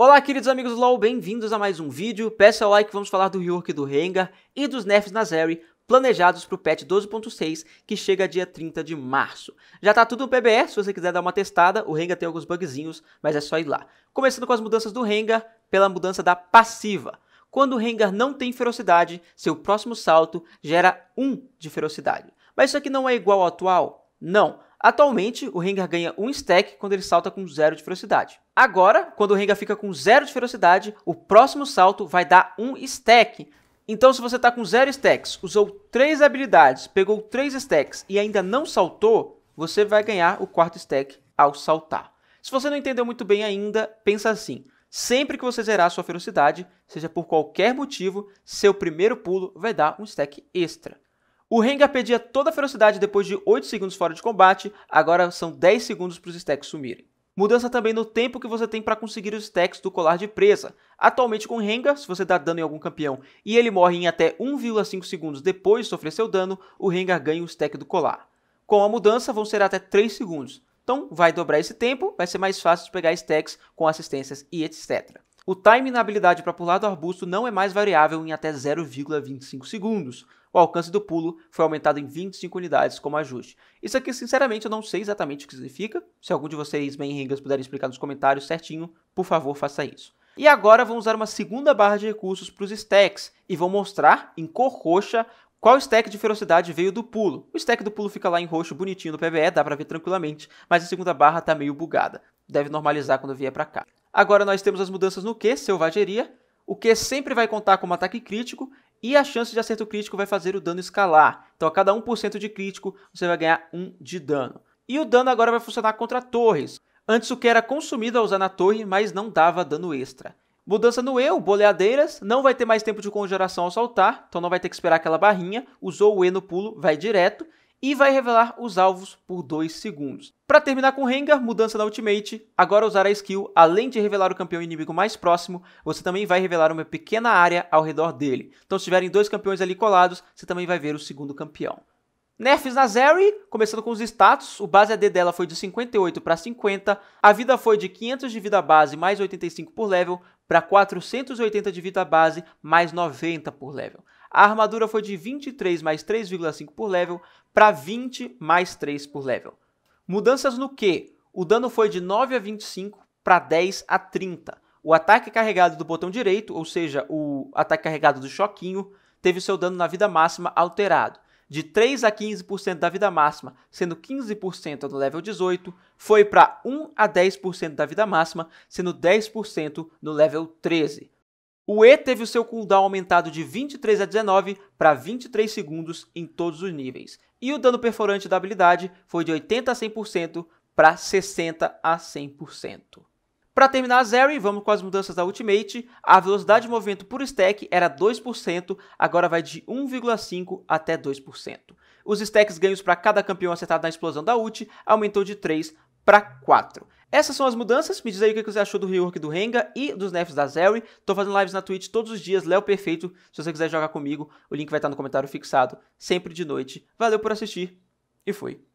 Olá, queridos amigos do LoL, bem-vindos a mais um vídeo. Peça o like, vamos falar do rework do Rengar e dos nerfs na Zeri, planejados para o patch 12.6, que chega dia 30 de março. Já está tudo no PBR, se você quiser dar uma testada, o Rengar tem alguns bugzinhos, mas é só ir lá. Começando com as mudanças do Rengar, pela mudança da passiva. Quando o Rengar não tem ferocidade, seu próximo salto gera 1 de ferocidade. Mas isso aqui não é igual ao atual? Não, Atualmente, o Rengar ganha 1 um stack quando ele salta com 0 de velocidade. Agora, quando o Rengar fica com 0 de velocidade, o próximo salto vai dar 1 um stack. Então, se você está com 0 stacks, usou 3 habilidades, pegou 3 stacks e ainda não saltou, você vai ganhar o quarto stack ao saltar. Se você não entendeu muito bem ainda, pensa assim. Sempre que você zerar sua ferocidade, seja por qualquer motivo, seu primeiro pulo vai dar um stack extra. O Rengar perdia toda a ferocidade depois de 8 segundos fora de combate, agora são 10 segundos para os stacks sumirem. Mudança também no tempo que você tem para conseguir os stacks do colar de presa. Atualmente com Rengar, se você dá dano em algum campeão e ele morre em até 1,5 segundos depois de sofrer seu dano, o Rengar ganha o stack do colar. Com a mudança vão ser até 3 segundos, então vai dobrar esse tempo, vai ser mais fácil de pegar stacks com assistências e etc. O time na habilidade para pular do arbusto não é mais variável em até 0,25 segundos. O alcance do pulo foi aumentado em 25 unidades como ajuste. Isso aqui, sinceramente, eu não sei exatamente o que significa. Se algum de vocês, bem ringas, puderem explicar nos comentários certinho, por favor, faça isso. E agora vamos usar uma segunda barra de recursos para os stacks e vou mostrar em cor roxa qual stack de ferocidade veio do pulo. O stack do pulo fica lá em roxo bonitinho no PBE, dá para ver tranquilamente, mas a segunda barra está meio bugada. Deve normalizar quando vier para cá. Agora nós temos as mudanças no Q, selvageria. O Q sempre vai contar como ataque crítico e a chance de acerto crítico vai fazer o dano escalar. Então a cada 1% de crítico você vai ganhar 1 de dano. E o dano agora vai funcionar contra torres. Antes o Q era consumido ao usar na torre, mas não dava dano extra. Mudança no E, o boleadeiras, não vai ter mais tempo de congelação ao saltar, então não vai ter que esperar aquela barrinha, usou o E no pulo, vai direto, e vai revelar os alvos por 2 segundos. Para terminar com Rengar, mudança da Ultimate, agora usar a skill, além de revelar o campeão inimigo mais próximo, você também vai revelar uma pequena área ao redor dele. Então se tiverem dois campeões ali colados, você também vai ver o segundo campeão. Nerfs na Zeri, começando com os status, o base AD dela foi de 58 para 50, a vida foi de 500 de vida base mais 85 por level para 480 de vida base mais 90 por level a armadura foi de 23 mais 3,5 por level para 20 mais 3 por level. Mudanças no Q. O dano foi de 9 a 25 para 10 a 30. O ataque carregado do botão direito, ou seja, o ataque carregado do choquinho, teve seu dano na vida máxima alterado. De 3 a 15% da vida máxima, sendo 15% no level 18, foi para 1 a 10% da vida máxima, sendo 10% no level 13. O E teve o seu cooldown aumentado de 23 a 19 para 23 segundos em todos os níveis. E o dano perforante da habilidade foi de 80 a 100% para 60 a 100%. Para terminar a Zeri, vamos com as mudanças da Ultimate. A velocidade de movimento por stack era 2%, agora vai de 1,5% até 2%. Os stacks ganhos para cada campeão acertado na explosão da ult aumentou de 3 para 4. Essas são as mudanças. Me diz aí o que você achou do rework do Renga e dos nerfs da Zeri. Tô fazendo lives na Twitch todos os dias, Léo Perfeito. Se você quiser jogar comigo, o link vai estar no comentário fixado, sempre de noite. Valeu por assistir e fui.